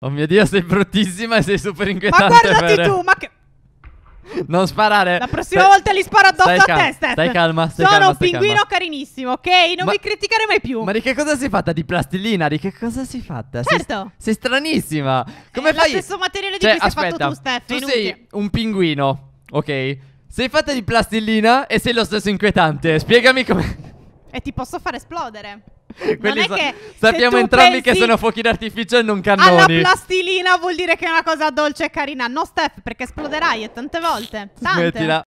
Oh mio Dio, sei bruttissima e sei super inquietante. Ma guardati tu, ma che... Non sparare. La prossima stai... volta li sparo addosso stai a te, Steph. Stai calma, stai Sono calma, un pinguino calma. carinissimo, ok? Non ma... mi criticare mai più. Ma di che cosa sei fatta? Di plastilina? Di che cosa sei fatta? Certo. Sei, sei stranissima. Come eh, fai? È lo stesso materiale di cioè, cui aspetta, sei fatto tu, Steph. Tu sei un pinguino, ok? Sei fatta di plastilina e sei lo stesso inquietante. Spiegami come... E ti posso far esplodere. Quelli sa- che sappiamo entrambi che sono fuochi d'artificio e non cannoni. Alla plastilina vuol dire che è una cosa dolce e carina. No, Steph, perché esploderai e tante volte. Tante. Smettila.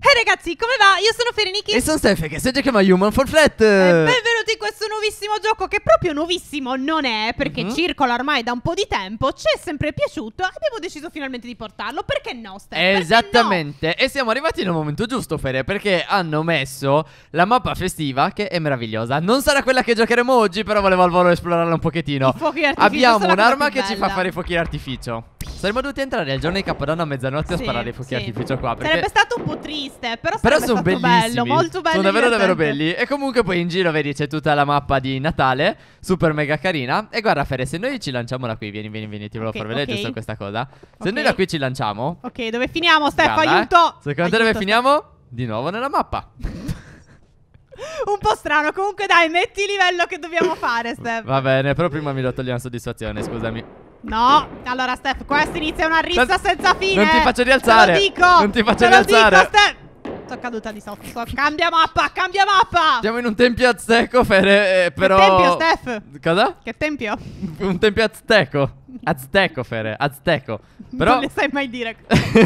Hey ragazzi, come va? Io sono Ferenichi. E sono Steph, che sei già chiamato Human for Flat. Eh, beh, benvenuti in questo nuovissimo gioco che proprio nuovissimo non è perché uh-huh. circola ormai da un po' di tempo, ci è sempre piaciuto e abbiamo deciso finalmente di portarlo perché no, Stefano? Esattamente, no? e siamo arrivati nel momento giusto Fede perché hanno messo la mappa festiva che è meravigliosa, non sarà quella che giocheremo oggi però volevo al volo esplorarla un pochettino. fuochi Abbiamo un'arma che ci fa fare i fuochi d'artificio. Saremmo dovuti entrare al giorno di Capodanno a mezzanotte sì, a sparare i fuochi sì. d'artificio qua perché... Sarebbe stato un po' triste però, però sono bello, molto belli. Sono davvero davvero belli e comunque poi in giro vedi c'è tutta la mappa di Natale, super mega carina. E guarda, Fere, se noi ci lanciamo da qui, vieni, vieni, vieni, ti volevo okay, far vedere okay. giusto questa cosa. Se okay. noi da qui ci lanciamo. Ok, dove finiamo, Stefano? Aiuto! Eh. Secondo te dove finiamo? Di nuovo nella mappa. Un po' strano, comunque dai, metti il livello che dobbiamo fare, Steph. Va bene, però prima mi do togliere una soddisfazione, scusami. No, allora Steph, questa inizia una rissa senza fine. Non ti faccio rialzare. Te lo dico. Non ti faccio rialzare. Dico, Steph stato caduta di sotto. Cambia mappa, cambia mappa. Siamo in un tempio azteco, Fere, eh, però... Che tempio, Steph? Cosa? Che tempio? Un tempio azteco. Azteco, Fere, azteco. Però... Non le sai mai dire.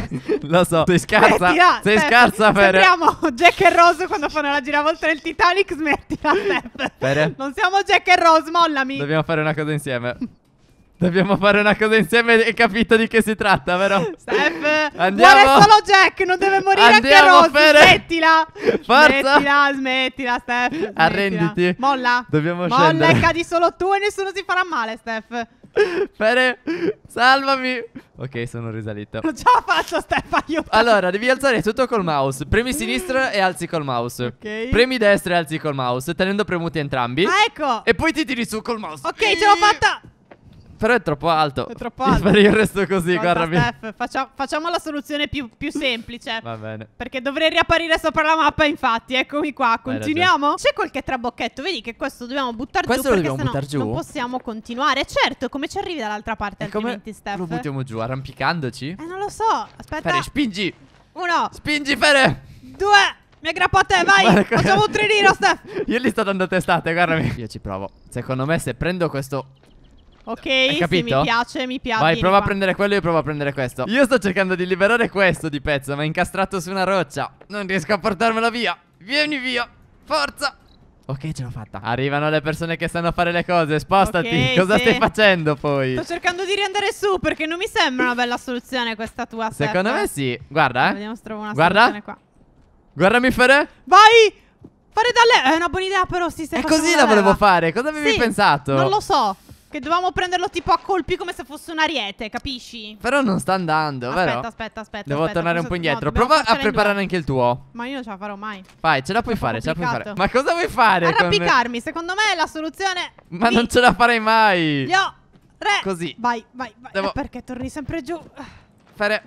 Lo so, sei scarsa. Smettila, sei Steph. scarsa, Fere. Sembriamo Jack e Rose quando fanno la giravolta del Titanic, smettila, Steph. Fere. Non siamo Jack e Rose, mollami. Dobbiamo fare una cosa insieme. Dobbiamo fare una cosa insieme e capito di che si tratta, vero? Steph, andiamo. Muore solo Jack, non deve morire andiamo, anche Rose. Fere. Smettila. Forza. Smettila, smettila, Steph. Smettila. Arrenditi. Molla. Dobbiamo Molla scendere. Molla e cadi solo tu e nessuno si farà male, Steph. Fere, salvami. Ok, sono risalito. L'ho già fatto, Steph, aiuto. Allora, devi alzare tutto col mouse. Premi sinistra e alzi col mouse. Ok. Premi destra e alzi col mouse, tenendo premuti entrambi. Ah, ecco. E poi ti tiri su col mouse. Ok, ce l'ho fatta. Però è troppo alto. È troppo alto. Spero Io resto così, guardami. Steph, facciamo, facciamo, la soluzione più, più semplice. Va bene. Perché dovrei riapparire sopra la mappa, infatti. Eccomi qua. Continuiamo? C'è qualche trabocchetto. Vedi che questo dobbiamo buttare giù. Questo lo dobbiamo buttare giù. Non possiamo continuare. Certo, come ci arrivi dall'altra parte? E altrimenti, come Steph. Lo buttiamo giù, arrampicandoci? Eh, non lo so. Aspetta. Fere, spingi. Uno. Spingi, Fere. Due. Mi aggrappo a te, vai! Facciamo un trenino, Steph! Io gli sto dando testate, guardami. Io ci provo. Secondo me, se prendo questo Esatto. Ok, Hai Sì, mi piace, mi piace. Vai, prova qua. a prendere quello e prova a prendere questo. Io sto cercando di liberare questo di pezzo, ma è incastrato su una roccia. Non riesco a portarmelo via. Vieni via. Forza. Ok, ce l'ho fatta. Arrivano le persone che sanno fare le cose. Spostati. Okay, Cosa sì. stai facendo poi? Sto cercando di riandare su perché non mi sembra una bella soluzione questa tua setta. Secondo me eh. sì. Guarda, eh. Vediamo se trovo una Guarda. soluzione qua. Guardami fare. Vai! Fare da lei. È una buona idea però, sì, se E così la volevo fare. Cosa avevi sì, pensato? Non lo so. Che dovevamo prenderlo tipo a colpi come se fosse un ariete, capisci? Però non sta andando, aspetta, vero? Aspetta, aspetta, Devo aspetta, tornare un po' indietro. No, Prova a preparare anche il tuo. Ma io non ce la farò mai. Vai, ce la puoi fare, complicato. ce la puoi fare. Ma cosa vuoi fare? Arrampicarmi, con... secondo me è la soluzione. Ma Mi... non ce la farei mai. Io re. Così. Vai, vai, vai. Devo... Eh, perché torni sempre giù? Fare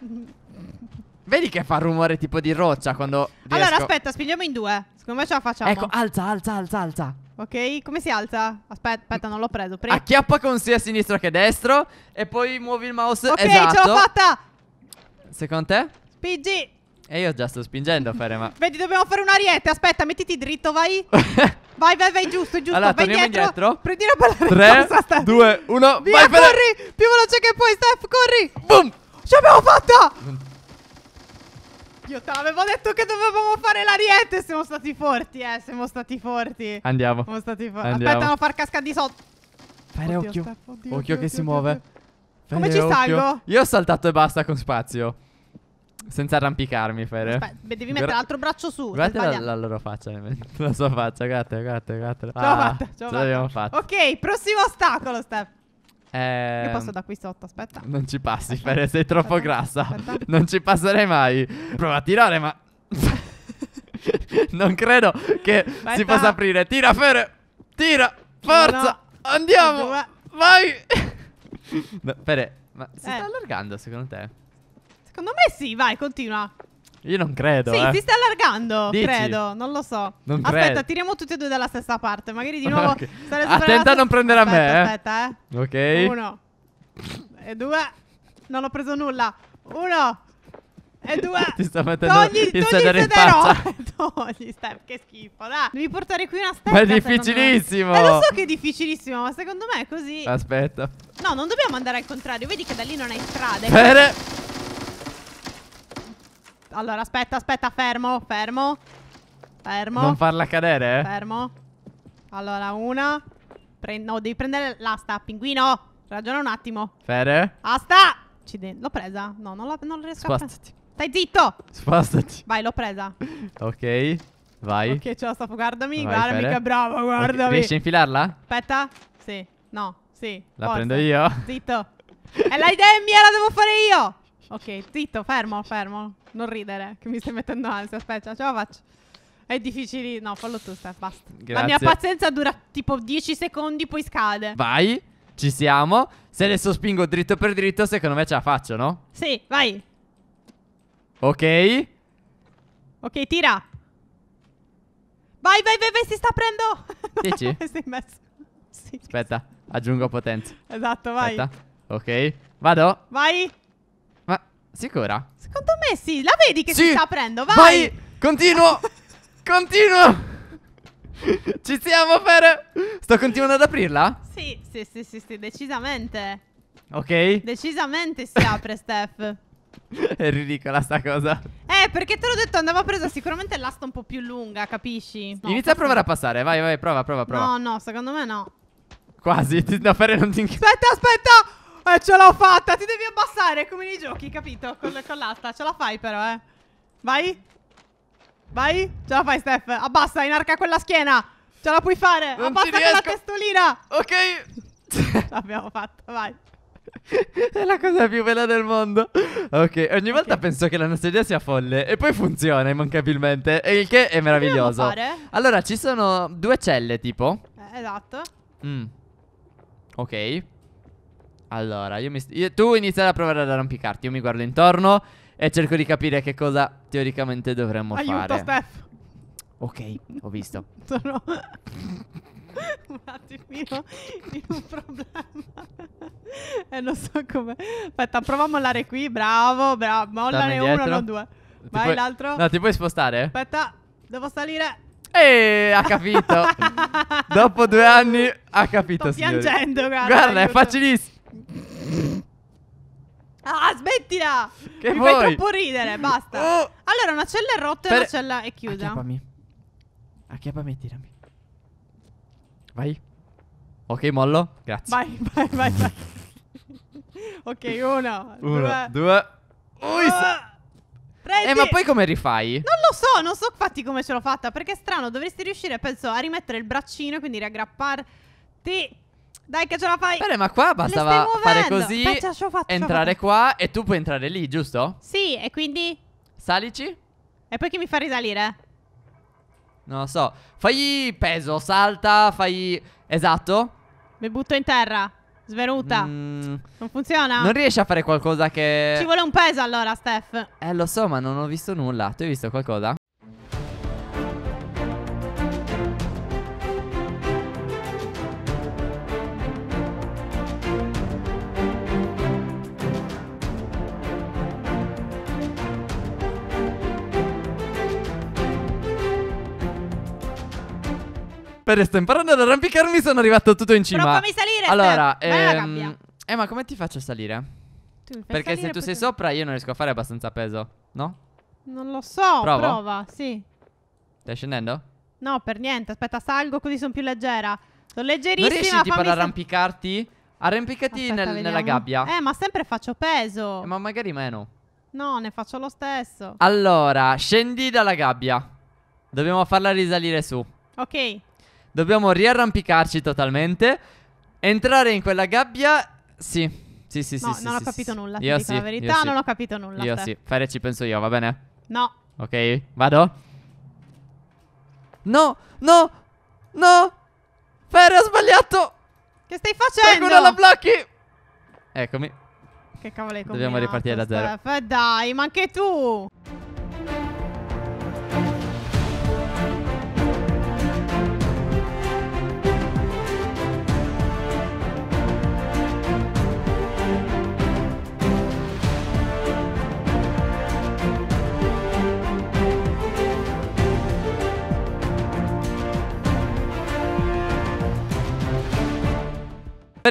Vedi che fa rumore tipo di roccia quando Allora, aspetta, spieghiamo in due. Secondo me ce la facciamo. Ecco, alza, alza, alza, alza. Ok, come si alza? Aspetta, aspetta, non l'ho preso. Pre Acchiappa con sia sinistra che a destra. E poi muovi il mouse. Ok, esatto. ce l'ho esatto. fatta. Secondo te? Spingi. E io già sto spingendo, a fare ma... Vedi, dobbiamo fare un ariete. Aspetta, mettiti dritto, vai. vai, vai, vai, giusto, giusto. Allora, vai dietro. indietro. Prendi la palla. 3, 2, 1, Via, vai, corri. Più veloce che puoi, Steph, corri. Boom. Ce l'abbiamo fatta cacchio, Tom. Avevo detto che dovevamo fare l'ariete. Siamo stati forti, eh. Siamo stati forti. Andiamo. Siamo stati forti. Aspetta, non far cascare di sotto. Fare oddio, occhio. Step, oddio, occhio oddio, che si muove. Come ci salgo? Io ho saltato e basta con spazio. Senza arrampicarmi, Fere. Aspetta, devi mettere l'altro braccio su. Guardate la, la, loro faccia. Eh, la sua faccia. Guardate, guardate, guardate. ce ah, l'abbiamo fatta. Ok, prossimo ostacolo, Steph. Eh, Io ehm, passo da qui sotto, aspetta. Non ci passi, Fede, sei troppo aspetta, grassa. Aspetta. Non ci passerei mai. Prova a tirare, ma... non credo che aspetta. si possa aprire. Tira, Fede! Tira! Forza! Uno, Andiamo! Due. Vai! no, Fede, ma si eh. sta allargando secondo te? Secondo me sì, vai, continua. Io non credo. Sì, eh. si sta allargando, Dici? credo, non lo so. Non aspetta, credo. tiriamo tutti e due dalla stessa parte. Magari di nuovo. okay. Attenta a non prendere a me. Eh. Aspetta, eh. Ok. Uno. E due. Non ho preso nulla. Uno. E due. Ti sta mettendo togli, il togli sedere in faccia. togli, Steph, che schifo. Dai, devi portare qui una stecca. Ma è difficilissimo. Eh, lo so che è difficilissimo, ma secondo me è così. Aspetta. No, non dobbiamo andare al contrario. Vedi che da lì non hai strade. Bene. Allora, aspetta, aspetta, fermo, fermo. Fermo. Non farla cadere? Eh? Fermo. Allora, una. Prend no, devi prendere l'asta, pinguino. Ragiona un attimo. Fede. Asta! L'ho presa? No, non, la, non riesco Spastati. a prendere. Stai zitto! Spastati. Vai, l'ho presa. ok, vai. Ok, ce la sto guardami. Vai, guarda, fere. mica bravo, guardami. Okay. Riesci a infilarla? Aspetta. Sì. No, sì. La forza. prendo io. Zitto. E la idea è mia, la devo fare io. Ok, zitto, fermo, fermo. Non ridere, che mi stai mettendo ansia. Aspetta, ce la faccio. È difficile. No, fallo tu, Steph. Basta. Grazie. La mia pazienza dura tipo 10 secondi, poi scade. Vai. Ci siamo. Se adesso spingo dritto per dritto, secondo me ce la faccio, no? Sì, vai. Ok. Ok, tira. Vai, vai, vai, vai, si sta aprendo. Dici? Sei messo. Sì. Aspetta, aggiungo potenza. Esatto, vai. Aspetta. Ok. Vado. Vai. Sicura? Secondo me sì, la vedi che sì. si sta aprendo, vai! Vai! Continuo! continuo! Ci siamo per... Sto continuando ad aprirla? Sì, sì, sì, sì, sì, decisamente. Ok. Decisamente si apre, Steph. È ridicola sta cosa. Eh, perché te l'ho detto, andava presa sicuramente l'asta un po' più lunga, capisci? No, Inizia forse... a provare a passare, vai, vai, prova, prova, prova. No, no, secondo me no. Quasi, da fare non ti... Aspetta, aspetta! Eh, ce l'ho fatta, ti devi abbassare come nei giochi, capito? Con, con l'asta, ce la fai però, eh. Vai. Vai, ce la fai Steph. Abbassa, inarca quella schiena. Ce la puoi fare. Non Abbassa quella testolina. Ok. L'abbiamo fatta, vai. È la cosa più bella del mondo. Ok, ogni volta okay. penso che la nostra idea sia folle e poi funziona immancabilmente, e il che è meraviglioso. Fare? Allora, ci sono due celle, tipo. Eh, esatto. Mm. Ok. Allora, io mi... Io, tu iniziare a provare ad arrampicarti. Io mi guardo intorno e cerco di capire che cosa teoricamente dovremmo Aiuto, fare. Aiuto, Steph! Ok, ho visto. Sono un attimino in un problema. e eh, non so come. Aspetta, prova a mollare qui. Bravo, bravo. Mollare uno, non due. Ti Vai puoi... l'altro. No, ti puoi spostare? Aspetta, devo salire. E eh, ha capito. Dopo due anni ha capito. Sto signori. piangendo, guarda. Guarda, è facilissimo. Ah, smettila! Che Mi vuoi? fai troppo ridere, basta. Oh. Allora, una cella è rotta e per... una cella è chiusa. Acchiappami. Acchiappami e tirami. Vai. Ok, mollo. Grazie. Vai, vai, vai. vai. ok, uno. Uno, due. due. Ui, uh. Prendi. Eh, ma poi come rifai? Non lo so, non so infatti come ce l'ho fatta. Perché è strano, dovresti riuscire, penso, a rimettere il braccino e quindi riaggrapparti dai che ce la fai Bene ma qua bastava fare così Aspetta, ce fatto, Entrare qua e tu puoi entrare lì giusto? Sì e quindi Salici E poi chi mi fa risalire? Non lo so Fagli peso Salta fai. Esatto Mi butto in terra Svenuta mm. Non funziona? Non riesci a fare qualcosa che Ci vuole un peso allora Steph Eh lo so ma non ho visto nulla Tu hai visto qualcosa? Per imparando ad arrampicarmi sono arrivato tutto in cima. Ma fammi salire. Allora, ehm, eh, ma come ti faccio salire? Tu Perché salire se tu sei sopra io non riesco a fare abbastanza peso, no? Non lo so, Provo? prova, sì. Stai scendendo? No, per niente. Aspetta, salgo così sono più leggera. Sono leggerissima. Non riesci tipo ad arrampicarti? Arrampicati Aspetta, nel, nella gabbia. Eh, ma sempre faccio peso. Eh, ma magari meno. No, ne faccio lo stesso. Allora, scendi dalla gabbia. Dobbiamo farla risalire su. Ok. Dobbiamo riarrampicarci totalmente. Entrare in quella gabbia. Sì. Sì, sì, no, sì. Non sì, ho capito sì, nulla. Io sì, la verità, io non ho capito nulla. Io sì. Fere ci penso io, va bene? No. Ok, vado. No, no, no. Fere, ha sbagliato. Che stai facendo? Qualcuno la blocchi. Eccomi. Che cavolo hai combinato? Dobbiamo ripartire da zero. Steph, dai, ma anche tu.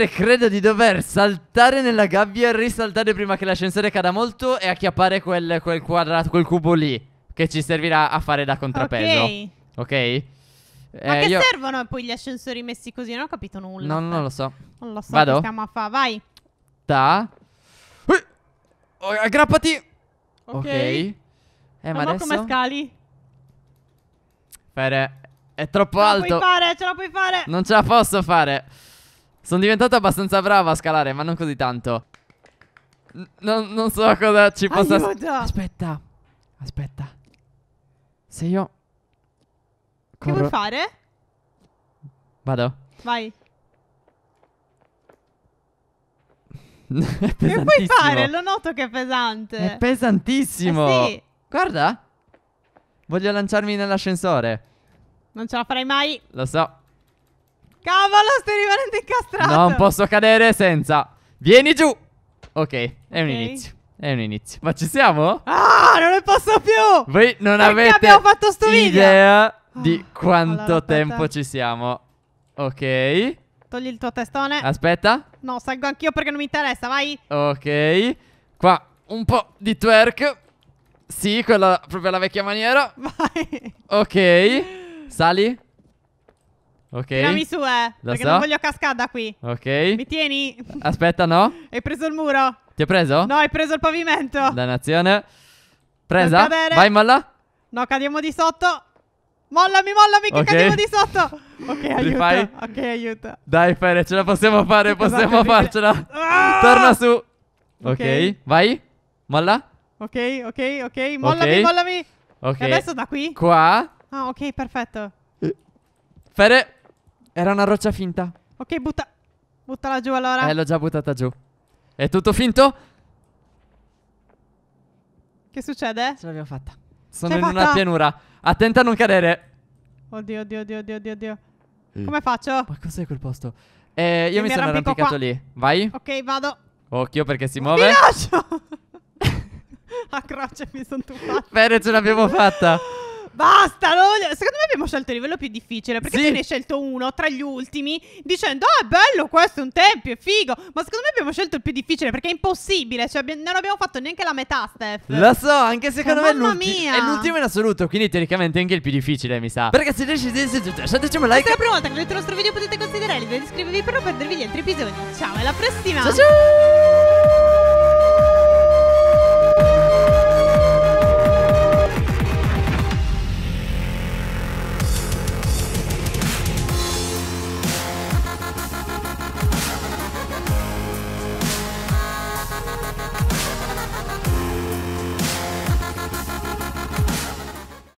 sempre credo di dover saltare nella gabbia e risaltare prima che l'ascensore cada molto e acchiappare quel, quel quadrato, quel cubo lì che ci servirà a fare da contrappeso. Ok. Ok? Ma eh, che io... servono poi gli ascensori messi così? Non ho capito nulla. No, non lo so. Non lo so Vado? che stiamo a fa. Vai. Da. Uh, aggrappati. Ok. okay. Eh, ma, ma adesso... come scali? Fare... È troppo ce alto. Ce la puoi fare, ce la puoi fare. Non ce la posso fare. Sono diventata abbastanza brava a scalare, ma non così tanto. N non, non, so cosa ci possa... Aiuto! Aspetta, aspetta. Se io... Corro... Che vuoi fare? Vado. Vai. è Che puoi fare? Lo noto che è pesante. È pesantissimo. Eh sì. Guarda. Voglio lanciarmi nell'ascensore. Non ce la farai mai. Lo so. Cavolo, stai rimanendo incastrato. Non posso cadere senza. Vieni giù. Ok, è okay. un inizio. È un inizio. Ma ci siamo? Ah, non ne posso più. Voi non Perché avete abbiamo fatto sto idea ah, di quanto allora, tempo ci siamo. Ok. Togli il tuo testone. Aspetta. No, salgo anch'io perché non mi interessa, vai. Ok. Qua un po' di twerk. Sì, quella proprio alla vecchia maniera. Vai. Ok. Sali. Ok. Tirami su, eh. Lo perché so. non voglio cascada qui. Ok. Mi tieni? Aspetta, no. hai preso il muro. Ti ho preso? No, hai preso il pavimento. Dannazione. Presa. Vai, molla. No, cadiamo di sotto. Mollami, mollami, okay. che cadiamo di sotto. Ok, aiuto. Ok, aiuto. Dai, Fere, ce la possiamo fare, possiamo farcela. Ah! Torna su. Ok, vai. Molla. Ok, ok, ok. Mollami, okay. mollami. Ok. E adesso da qui? Qua. Ah, ok, perfetto. Fere. Era una roccia finta. Ok, butta. Buttala giù allora. Eh, l'ho già buttata giù. È tutto finto? Che succede? Ce l'abbiamo fatta. Sono in fatta? una pianura. Attenta a non cadere. Oddio, oddio, oddio, oddio, oddio. Eh. Come faccio? Ma cos'è quel posto? Eh, io mi, mi sono arrampicato qua. lì. Vai. Ok, vado. Occhio perché si muove. Mi lascio! a croce mi sono tuffata. Bene, ce l'abbiamo fatta. Basta, voglio- secondo me abbiamo scelto il livello più difficile perché Sì. tu ne hai scelto uno tra gli ultimi dicendo "Ah, è bello questo, è un tempio, è figo". Ma secondo me abbiamo scelto il più difficile perché è impossibile, cioè abbi- non abbiamo fatto neanche la metà, Steph. Lo so, anche cioè, secondo me è mamma l'ulti- mia. è l'ultimo in assoluto, quindi teoricamente è anche il più difficile, mi sa. Ragazzi, decidete tutto, lasciateci un like. Questa è la prima volta che vedete il nostro video potete considerare il video di iscrivervi per non perdervi gli altri episodi. Ciao, alla prossima. ciao! ciao!